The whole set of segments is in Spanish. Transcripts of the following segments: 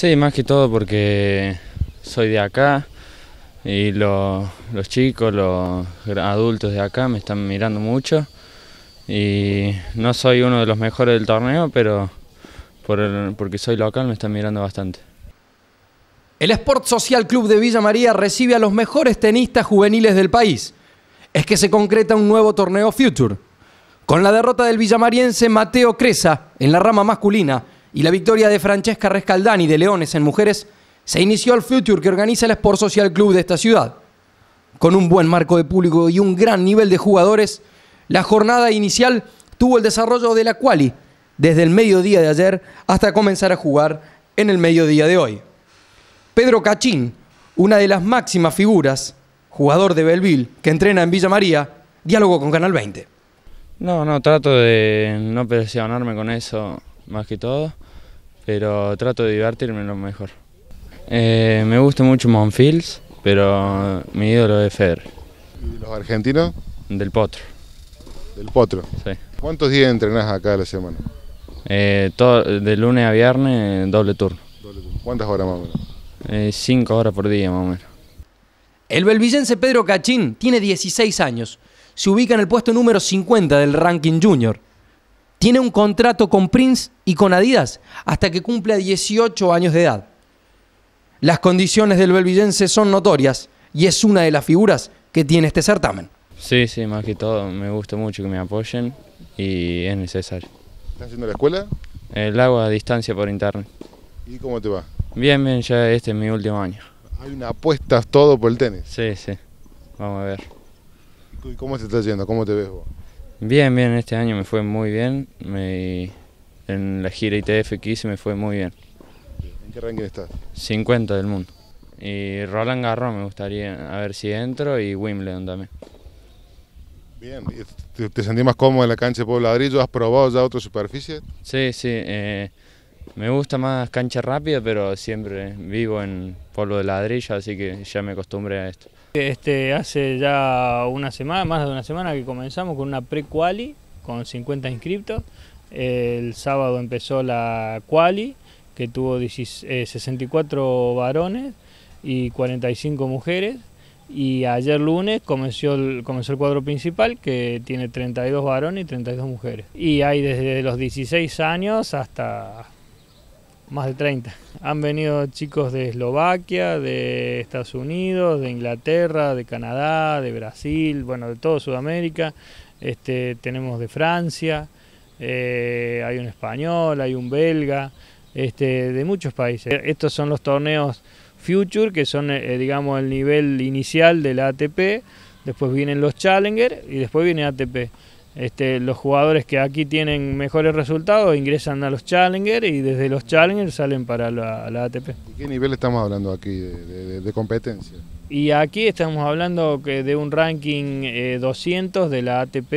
Sí, más que todo porque soy de acá y los chicos, los adultos de acá me están mirando mucho y no soy uno de los mejores del torneo, pero porque soy local me están mirando bastante. El Sport Social Club de Villa María recibe a los mejores tenistas juveniles del país. Es que se concreta un nuevo torneo Future. Con la derrota del villamariense Mateo Cresa en la rama masculina, y la victoria de Francesca Rescaldani de Leones en Mujeres, se inició al Future que organiza el Sport Social Club de esta ciudad. Con un buen marco de público y un gran nivel de jugadores, la jornada inicial tuvo el desarrollo de la quali desde el mediodía de ayer hasta comenzar a jugar en el mediodía de hoy. Pedro Cachín, una de las máximas figuras, jugador de Belville, que entrena en Villa María, diálogo con Canal 20. No, no, trato de no presionarme con eso más que todo, pero trato de divertirme lo mejor. Eh, me gusta mucho Monfields, pero mi ídolo es Federer. ¿Y los argentinos? Del Potro. ¿Del Potro? Sí. ¿Cuántos días entrenás acá a la semana? Eh, de lunes a viernes, doble turno. ¿Cuántas horas más o menos? Eh, cinco horas por día más o menos. El belvillense Pedro Cachín tiene 16 años. Se ubica en el puesto número 50 del ranking junior tiene un contrato con Prince y con Adidas hasta que cumpla 18 años de edad. Las condiciones del belvillense son notorias y es una de las figuras que tiene este certamen. Sí, sí, más que todo me gusta mucho que me apoyen y es necesario. ¿Estás haciendo la escuela? El eh, agua a distancia por internet. ¿Y cómo te va? Bien, bien, ya este es mi último año. Hay una apuesta todo por el tenis. Sí, sí, vamos a ver. ¿Y cómo se está yendo? ¿Cómo te ves vos? Bien, bien, este año me fue muy bien. en la gira ITF que hice me fue muy bien. ¿En qué ranking estás? 50 del mundo. Y Roland Garros me gustaría, a ver si entro, y Wimbledon también. Bien, ¿te, te sentís más cómodo en la cancha de Pueblo Ladrillo? ¿Has probado ya otra superficie? Sí, sí. Eh, me gusta más cancha rápida, pero siempre vivo en polvo de ladrillo, así que ya me acostumbré a esto. Este, hace ya una semana, más de una semana que comenzamos con una pre-quali con 50 inscriptos. El sábado empezó la quali, que tuvo 64 eh, varones y 45 mujeres. Y ayer lunes comenzó el, comenzó el cuadro principal que tiene 32 varones y 32 mujeres. Y hay desde los 16 años hasta más de 30. Han venido chicos de Eslovaquia, de Estados Unidos, de Inglaterra, de Canadá, de Brasil, bueno, de toda Sudamérica. Este, tenemos de Francia, eh, hay un español, hay un belga, este, de muchos países. Estos son los torneos Future, que son, eh, digamos, el nivel inicial del ATP. Después vienen los Challenger y después viene ATP. Este, los jugadores que aquí tienen mejores resultados ingresan a los Challenger y desde los Challenger salen para la, ATP. qué nivel estamos hablando aquí de, competencia? Y aquí estamos hablando que de un ranking 200 eh, de la ATP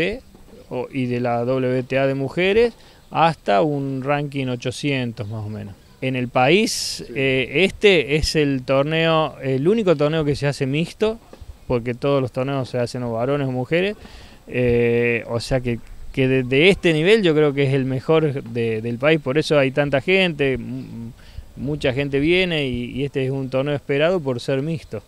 y de la WTA de mujeres hasta un ranking 800 más o menos. En el país, eh, este es el torneo, el único torneo que se hace mixto, porque todos los torneos se hacen o varones o mujeres. Eh, o sea que, que de, este nivel yo creo que es el mejor del país, por eso hay tanta gente, mucha gente viene y, y este es un tono esperado por ser mixto.